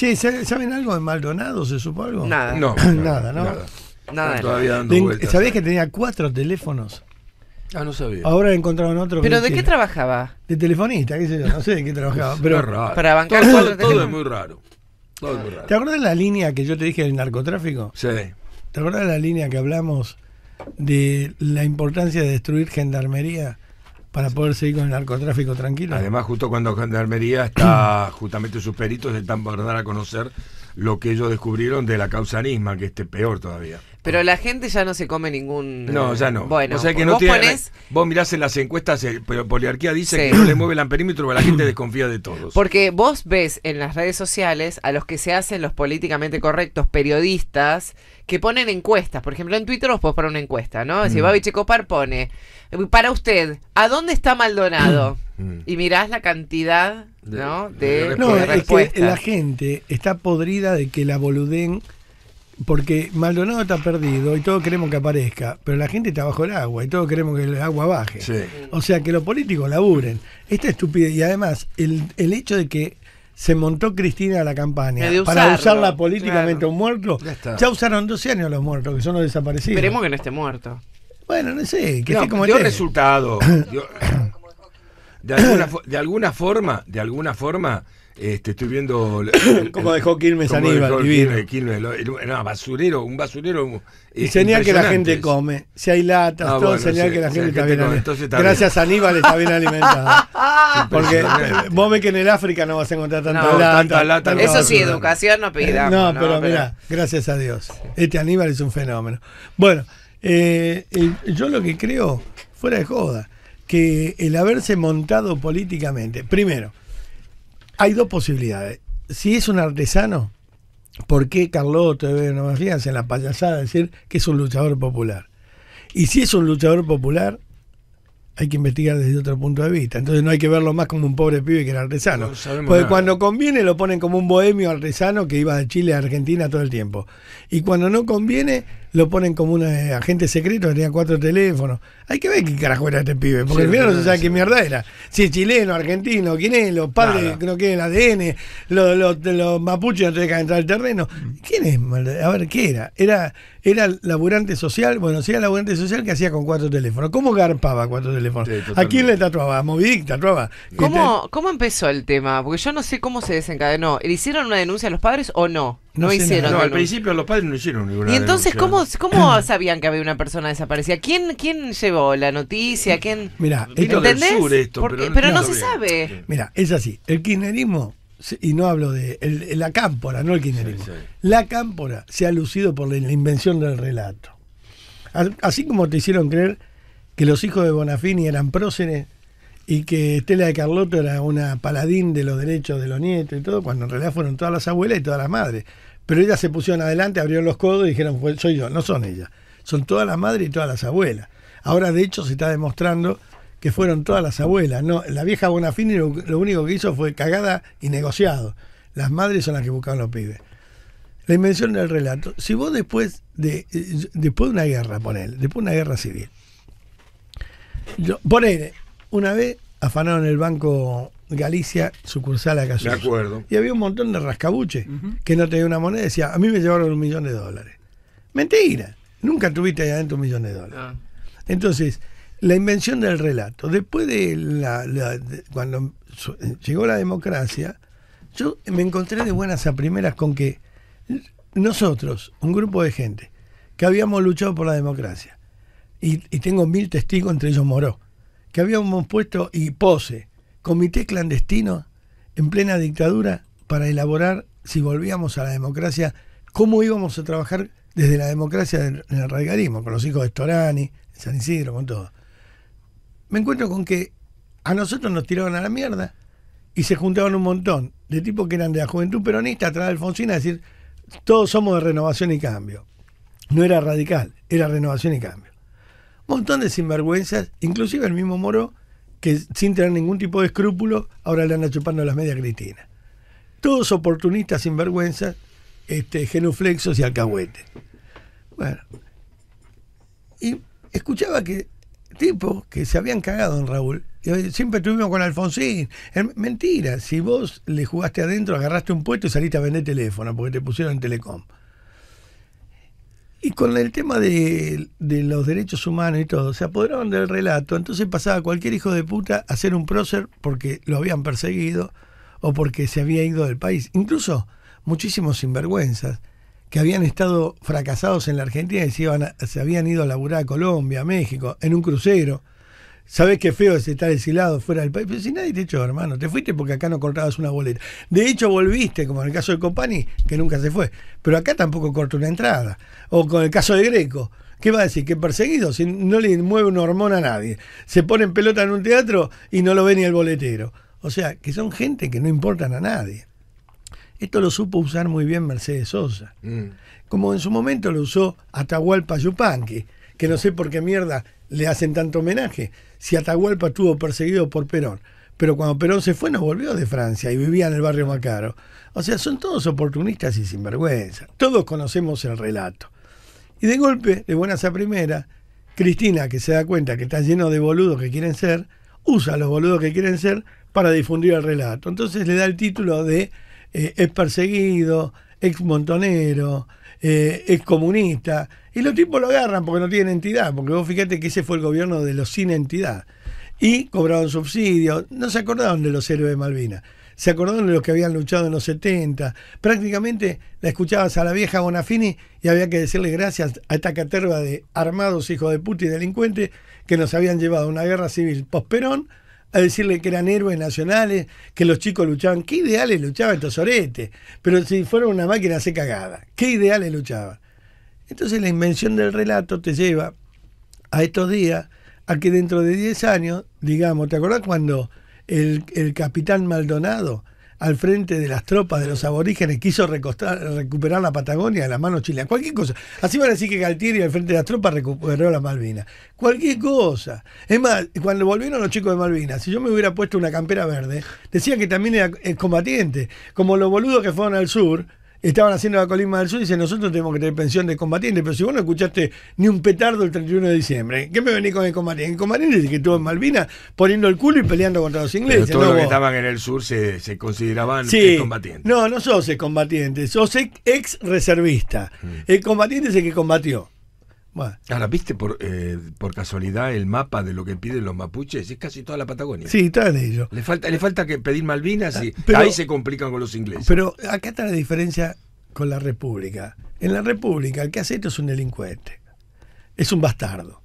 Sí, ¿saben algo de Maldonado? ¿Se supo algo? Nada. No, nada, ¿no? Nada. todavía dando vueltas. ¿Sabías que tenía cuatro teléfonos? Ah, no sabía. Ahora encontraron otro. ¿Pero de qué trabajaba? De telefonista, qué sé yo, no sé de qué trabajaba. Pero es raro. Para bancar todo, cuatro todo es muy raro. Todo es muy raro. ¿Te acuerdas la línea que yo te dije del narcotráfico? Sí. ¿Te acuerdas la línea que hablamos de la importancia de destruir gendarmería? para poder seguir con el narcotráfico tranquilo. Además, justo cuando Gendarmería está, justamente sus peritos están para dar a conocer lo que ellos descubrieron de la causa misma que esté peor todavía. Pero la gente ya no se come ningún. No, ya no. Bueno, o sea que no tienes tiene, vos mirás en las encuestas, eh, pero Poliarquía dice que no le mueve el amperímetro, pero la gente desconfía de todos. Porque vos ves en las redes sociales a los que se hacen los políticamente correctos periodistas que ponen encuestas. Por ejemplo, en Twitter vos podés poner una encuesta, ¿no? Si mm. Babiche copar pone, para usted, ¿a dónde está Maldonado? Mm. Y mirás la cantidad ¿no? de, no, la gente está podrida de que la boluden porque Maldonado está perdido y todos queremos que aparezca, pero la gente está bajo el agua y todos queremos que el agua baje. Mm. O sea, que los políticos laburen. Esta estupidez, y además, el, el hecho de que se montó Cristina a la campaña para usarla políticamente a un muerto, ya, usaron 12 años los muertos, que son los desaparecidos. Esperemos que no esté muerto. Bueno, no sé, que como dio resultado. de alguna, de alguna forma, de alguna forma, este, estoy viendo. cómo dejó Quilmes Aníbal, no, basurero, un basurero. Eh, y señal que la gente come. Si hay latas, ah, todo señal que la gente, está, bien alimentada. Gracias a Aníbal está bien alimentada. Porque vos ves que en el África no vas a encontrar tanta, eso sí, educación no pidamos. No, pero, pero... mira, gracias a Dios. Este Aníbal es un fenómeno. Bueno, eh, yo lo que creo, fuera de joda que el haberse montado políticamente, primero, hay dos posibilidades. Si es un artesano, ¿por qué Carlotto debe no más en la payasada decir que es un luchador popular? Y si es un luchador popular, hay que investigar desde otro punto de vista. Entonces no hay que verlo más como un pobre pibe que era artesano. Porque cuando conviene lo ponen como un bohemio artesano que iba de Chile a Argentina todo el tiempo. Y cuando no conviene lo ponen como un eh, agente secreto tenía cuatro teléfonos. Hay que ver qué carajo era este pibe, porque el no se sabe qué mierda era. Si es chileno, argentino, quién es, los padres que, el ADN, los, los, los mapuches no te dejan entrar al terreno. Mm. ¿Quién es? A ver, ¿qué era? Era era laburante social, bueno, si era laburante social, que hacía con cuatro teléfonos? ¿Cómo garpaba cuatro teléfonos? ¿A quién le tatuaba? ¿A Movidic tatuaba? ¿Cómo, ¿Cómo empezó el tema? Porque yo no sé cómo se desencadenó. ¿Le hicieron una denuncia a los padres o no? No, hicieron. al principio los padres no hicieron ninguna. ¿Y entonces ¿cómo, cómo, sabían que había una persona desaparecida? ¿Quién, quién llevó la noticia? ¿Quién? Mira, esto, pero, no, se sabe. Mira, es así. El kirchnerismo, y no hablo de la cámpora, no el kirchnerismo. La cámpora se ha lucido por la, invención del relato. Así como te hicieron creer que los hijos de Bonafini eran próceres y que Estela de Carlotto era una paladín de los derechos de los nietos y todo, cuando en realidad fueron todas las abuelas y todas las madres. Pero ellas se pusieron adelante, abrieron los codos y dijeron, pues, soy yo, no son ellas, son todas las madres y todas las abuelas. Ahora de hecho se está demostrando que fueron todas las abuelas. No, la vieja Bonafini lo, único que hizo fue cagada y negociado. Las madres son las que buscaban los pibes. La invención del relato. Si vos después de, eh, después de una guerra, ponele, después de una guerra civil, yo, ponele, una vez afanaron el banco Galicia, sucursal a De acuerdo. Y había un montón de rascabuches que no tenía una moneda. y Decía, a mí me llevaron un millón de dólares. Mentira. Nunca tuviste ahí adentro un millón de dólares. Ah. Entonces, la invención del relato. Después de, la, cuando llegó la democracia, yo me encontré de buenas a primeras con que nosotros, un grupo de gente, que habíamos luchado por la democracia, y, y tengo mil testigos, entre ellos Moró, que habíamos puesto y pose, comité clandestino en plena dictadura para elaborar, si volvíamos a la democracia, cómo íbamos a trabajar desde la democracia en el radicalismo, con los hijos de Storani, San Isidro, con todo. Me encuentro con que a nosotros nos tiraban a la mierda y se juntaban un montón de tipos que eran de la juventud peronista atrás de Alfonsina a decir, todos somos de renovación y cambio. No era radical, era renovación y cambio montón de sinvergüenzas, inclusive el mismo Moro, que sin tener ningún tipo de escrúpulo, ahora le anda chupando las medias cristinas, Todos oportunistas sinvergüenzas, este, genuflexos y alcahuetes. Bueno, y escuchaba que tipos que se habían cagado en Raúl, siempre estuvimos con Alfonsín. Em, mentira, si vos le jugaste adentro, agarraste un puesto y saliste a vender teléfono porque te pusieron en Telecom. Y con el tema de, los derechos humanos y todo, se apoderaron del relato, entonces pasaba cualquier hijo de puta a ser un prócer porque lo habían perseguido o porque se había ido del país. Incluso muchísimos sinvergüenzas que habían estado fracasados en la Argentina y se, iban se habían ido a laburar a Colombia, a México, en un crucero, Sabes qué feo es estar exilado fuera del país. Pero si nadie te echó, hermano, te fuiste porque acá no cortabas una boleta. De hecho, volviste, como en el caso de Copani, que nunca se fue. Pero acá tampoco corta una entrada. O con el caso de Greco. ¿Qué va a decir? Que perseguido, si no le mueve un hormón a nadie. Se pone en pelota en un teatro y no lo ve ni el boletero. O sea, que son gente que no importan a nadie. Esto lo supo usar muy bien Mercedes Sosa. Mm. Como en su momento lo usó Atahualpa Yupanqui, que no sé por qué mierda le hacen tanto homenaje si Atahualpa estuvo perseguido por Perón. Pero cuando Perón se fue, no volvió de Francia y vivía en el barrio Macaro. O sea, son todos oportunistas y sinvergüenza. Todos conocemos el relato. Y de golpe, de buenas a primera, Cristina, que se da cuenta que está lleno de boludos que quieren ser, usa a los boludos que quieren ser para difundir el relato. Entonces le da el título de eh, es perseguido, ex montonero, eh, ex comunista, y los tipos lo agarran porque no tienen entidad, porque vos fíjate que ese fue el gobierno de los sin entidad. Y cobraron subsidios, no se acordaron de los héroes de Malvinas, se acordaron de los que habían luchado en los 70. Prácticamente la escuchabas a la vieja Bonafini y había que decirle gracias a esta caterva de armados hijos de puta y delincuentes que nos habían llevado a una guerra civil posperón a decirle que eran héroes nacionales, que los chicos luchaban. ¿Qué ideales luchaban estos oretes? Pero si fueron una máquina se cagada, ¿qué ideales luchaban? Entonces la invención del relato te lleva a estos días a que dentro de 10 años, digamos, ¿te acordás cuando el, capitán Maldonado al frente de las tropas de los aborígenes quiso recuperar la Patagonia de las mano chilenas. Cualquier cosa. Así van a decir que Galtieri al frente de las tropas recuperó la Malvinas. Cualquier cosa. Es más, cuando volvieron los chicos de Malvinas, si yo me hubiera puesto una campera verde, decía que también era eh, combatiente. Como los boludos que fueron al sur, estaban haciendo la colima del sur y dicen, nosotros tenemos que tener pensión de combatiente, pero si vos no escuchaste ni un petardo el 31 de diciembre, ¿qué me venís con el combatiente? El combatiente el que estuvo en Malvinas poniendo el culo y peleando contra los ingleses. todos los que estaban en el sur se, consideraban sí. combatientes. No, no sos combatiente, sos ex reservista. Mm. El combatiente es el que combatió. Ahora, ¿viste por, eh, por casualidad el mapa de lo que piden los mapuches? Es casi toda la Patagonia. Sí, está en ello. Le falta, le falta que pedir Malvinas y ah, ahí se complican con los ingleses. Pero acá está la diferencia con la República. En la República el que hace esto es un delincuente, es un bastardo.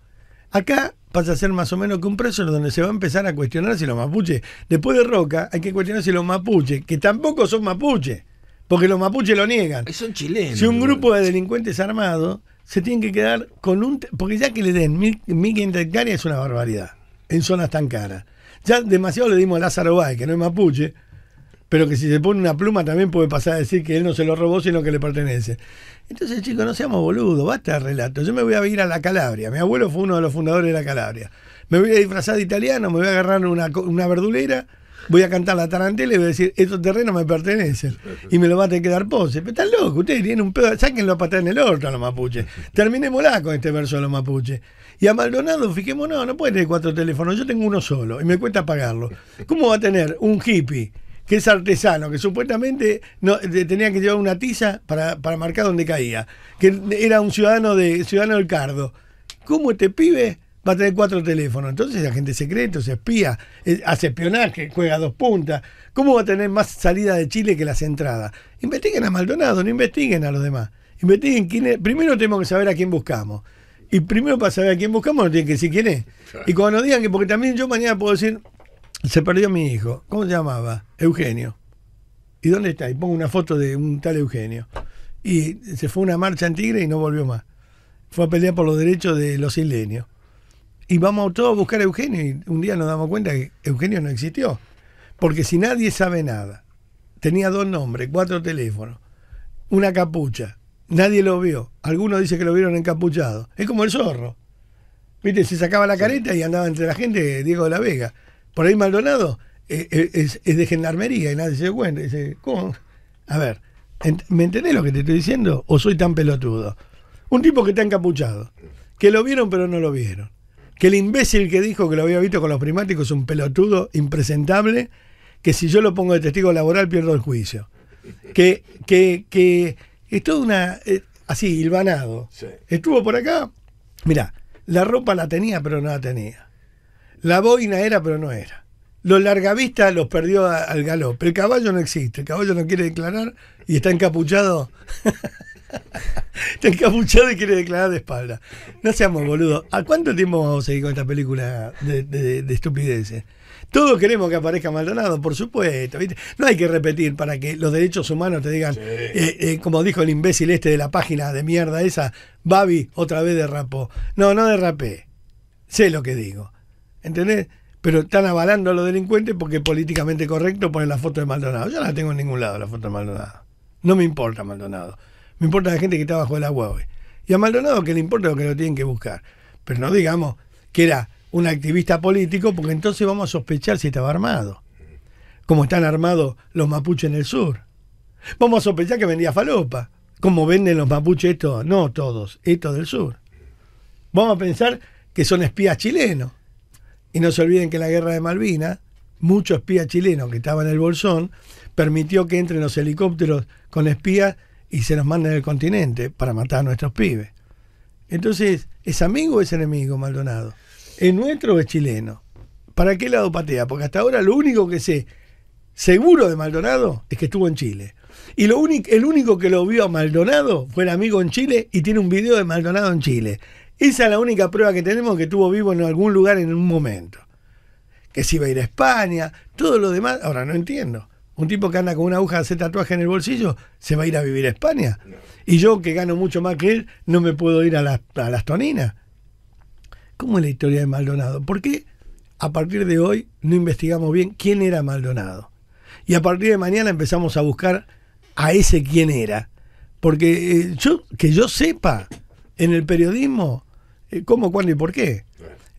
Acá pasa a ser más o menos que un preso donde se va a empezar a cuestionar si los mapuches, después de Roca, hay que cuestionar si los mapuches, que tampoco son mapuches, porque los mapuches lo niegan. Son chilenos. Si un grupo de delincuentes armados se tienen que quedar con un. Porque ya que le den 1.500 hectáreas es una barbaridad, en zonas tan caras. Ya demasiado le dimos a Lázaro Bay, que no es mapuche, pero que si se pone una pluma también puede pasar a decir que él no se lo robó, sino que le pertenece. Entonces, chicos, no seamos boludos, basta el relato. Yo me voy a ir a la Calabria. Mi abuelo fue uno de los fundadores de la Calabria. Me voy a disfrazar de italiano, me voy a agarrar una, una verdulera voy a cantar la tarantela y voy a decir, estos terrenos me pertenecen. Y me lo va a tener que dar pose. Pero están locos, ustedes tienen un pedo, sáquenlo a patar en el orto a los mapuches. Terminémosla con este verso de los mapuches. Y a Maldonado, fijémonos, no, no puede tener cuatro teléfonos, yo tengo uno solo y me cuesta pagarlo. ¿Cómo va a tener un hippie? que es artesano, que supuestamente no, tenía que llevar una tiza para, para marcar dónde caía, que era un ciudadano de ciudadano del Cardo. ¿Cómo este pibe va a tener cuatro teléfonos. Entonces la agente secreto, se espía, hace espionaje, juega a dos puntas. ¿Cómo va a tener más salida de Chile que las entradas? Investiguen a Maldonado, no investiguen a los demás. Investiguen quién es. Primero tenemos que saber a quién buscamos. Y primero para saber a quién buscamos no tienen que decir quién es. Y cuando nos digan que, porque también yo mañana puedo decir, se perdió mi hijo. ¿Cómo se llamaba? Eugenio. ¿Y dónde está? Y pongo una foto de un tal Eugenio. Y se fue a una marcha en Tigre y no volvió más. Fue a pelear por los derechos de los isleños y vamos todos a buscar a Eugenio y un día nos damos cuenta que Eugenio no existió. Porque si nadie sabe nada, tenía dos nombres, cuatro teléfonos, una capucha, nadie lo vio, algunos dicen que lo vieron encapuchado, es como el zorro. Viste, se sacaba la careta y andaba entre la gente Diego de la Vega. Por ahí Maldonado eh, eh, es, de gendarmería y nadie se cuenta. Dice, ¿cómo? A ver, ¿me entendés lo que te estoy diciendo? ¿O soy tan pelotudo? Un tipo que está encapuchado, que lo vieron pero no lo vieron que el imbécil que dijo que lo había visto con los primáticos es un pelotudo impresentable, que si yo lo pongo de testigo laboral pierdo el juicio. Que, que, que es una... Eh, así, hilvanado. Estuvo por acá. Mirá, la ropa la tenía, pero no la tenía. La boina era, pero no era. Los largavistas los perdió al al pero El caballo no existe, el caballo no quiere declarar y está encapuchado. Está encapuchado y quiere declarar de espalda. No seamos boludos. ¿A cuánto tiempo vamos a seguir con esta película de, estupideces? Todos queremos que aparezca Maldonado, por supuesto. No hay que repetir para que los derechos humanos te digan, eh, eh, como dijo el imbécil este de la página de mierda esa, Babi otra vez derrapó. No, no derrapé. Sé lo que digo. ¿Entendés? Pero están avalando a los delincuentes porque políticamente correcto ponen la foto de Maldonado. Yo no la tengo en ningún lado, la foto de Maldonado. No me importa Maldonado. Me importa la gente que está bajo el agua hoy. Y a Maldonado que le importa lo que lo tienen que buscar. Pero no digamos que era un activista político, porque entonces vamos a sospechar si estaba armado. Como están armados los mapuches en el sur. Vamos a sospechar que vendía falopa. Como venden los mapuches estos, no todos, estos del sur. Vamos a pensar que son espías chilenos. Y no se olviden que la guerra de Malvinas, muchos espías chilenos que estaban en el bolsón, permitió que entren los helicópteros con espías y se nos en el continente para matar a nuestros pibes. Entonces, ¿es amigo o es enemigo Maldonado? ¿Es nuestro o es chileno? ¿Para qué lado patea? Porque hasta ahora lo único que sé seguro de Maldonado es que estuvo en Chile. Y lo el único que lo vio a Maldonado fue el amigo en Chile y tiene un video de Maldonado en Chile. Esa es la única prueba que tenemos que estuvo vivo en algún lugar en un momento. Que si iba a ir a España, todo lo demás, ahora no entiendo un tipo que anda con una aguja de hacer tatuaje en el bolsillo, se va a ir a vivir a España. Y yo, que gano mucho más que él, no me puedo ir a, las toninas. ¿Cómo es la historia de Maldonado? ¿Por qué a partir de hoy no investigamos bien quién era Maldonado? Y a partir de mañana empezamos a buscar a ese quién era. Porque eh, yo, que yo sepa, en el periodismo, eh, cómo, cuándo y por qué.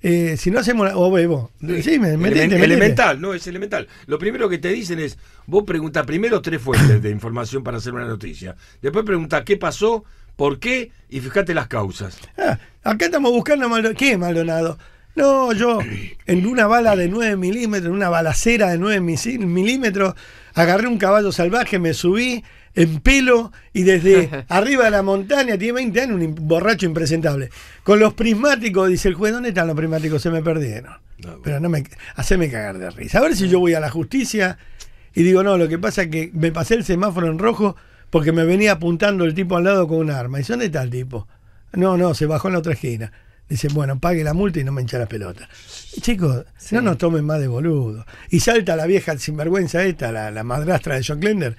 Eh, si no hacemos. O oh, eh, Sí, me, elemental, no, es elemental. Lo primero que te dicen es: vos preguntas primero tres fuentes de información para hacer una noticia. Después preguntas qué pasó, por qué y fíjate las causas. Ah, acá estamos buscando Maldonado. ¿Qué es Maldonado? No, yo en una bala de 9 milímetros, en una balacera de 9 milímetros, agarré un caballo salvaje, me subí, en pelo y desde arriba de la montaña, tiene 20 años, un borracho impresentable. Con los prismáticos, dice el juez, ¿dónde están los prismáticos? Se me perdieron. Pero no me haceme cagar de risa. A ver si yo voy a la justicia y digo, no, lo que pasa es que me pasé el semáforo en rojo porque me venía apuntando el tipo al lado con un arma. ¿Y dónde está el tipo? No, no, se bajó en la otra esquina. Dice, bueno, pague la multa y no me hincha la pelota. Chicos, no nos tomen más de boludo. Y salta la vieja sinvergüenza esta, la, la madrastra de John Clender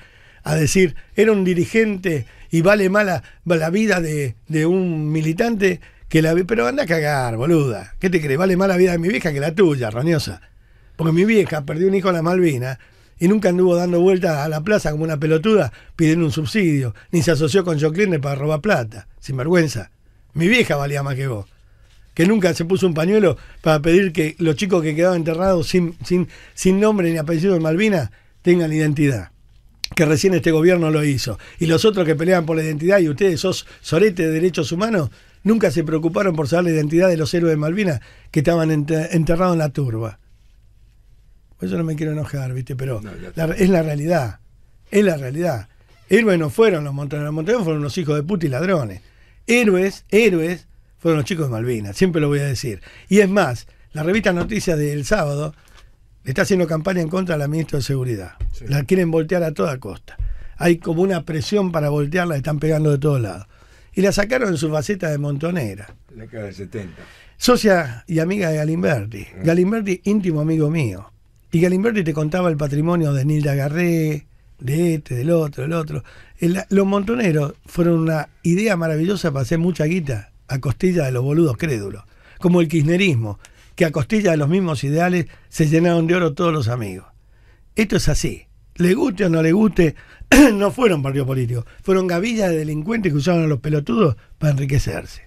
a decir, era un dirigente y vale mala la vida de, de un militante que la... Pero anda a cagar, boluda. ¿Qué te crees? Vale más la vida de mi vieja que la tuya, roñosa. Porque mi vieja perdió un hijo en la Malvina y nunca anduvo dando vueltas a la plaza como una pelotuda pidiendo un subsidio, ni se asoció con John para robar plata, sin vergüenza. Mi vieja valía más que vos. Que nunca se puso un pañuelo para pedir que los chicos que quedaban enterrados sin, sin, nombre ni apellido en Malvina tengan identidad que recién este gobierno lo hizo, y los otros que pelean por la identidad, y ustedes sos sorete de derechos humanos, nunca se preocuparon por saber la identidad de los héroes de Malvinas que estaban enterrados en la turba. pues eso no me quiero enojar, ¿viste? Pero es la realidad. Es la realidad. Héroes no fueron los montañeros. Los fueron los hijos de puta y ladrones. Héroes, héroes, fueron los chicos de Malvinas. Siempre lo voy a decir. Y es más, la revista Noticias del sábado está haciendo campaña en contra de la ministra de Seguridad. La quieren voltear a toda costa. Hay como una presión para voltearla, están pegando de todos lados. Y la sacaron en su faceta de montonera. La cara del 70. Socia y amiga de Galimberti. Ah. Galimberti, íntimo amigo mío. Y Galimberti te contaba el patrimonio de Nilda Garré, de este, del otro, del otro. los montoneros fueron una idea maravillosa para hacer mucha guita a costilla de los boludos crédulos. Como el kirchnerismo que a costilla de los mismos ideales se llenaron de oro todos los amigos. Esto es así. Le guste o no le guste, no fueron partidos políticos, fueron gavillas de delincuentes que usaban a los pelotudos para enriquecerse.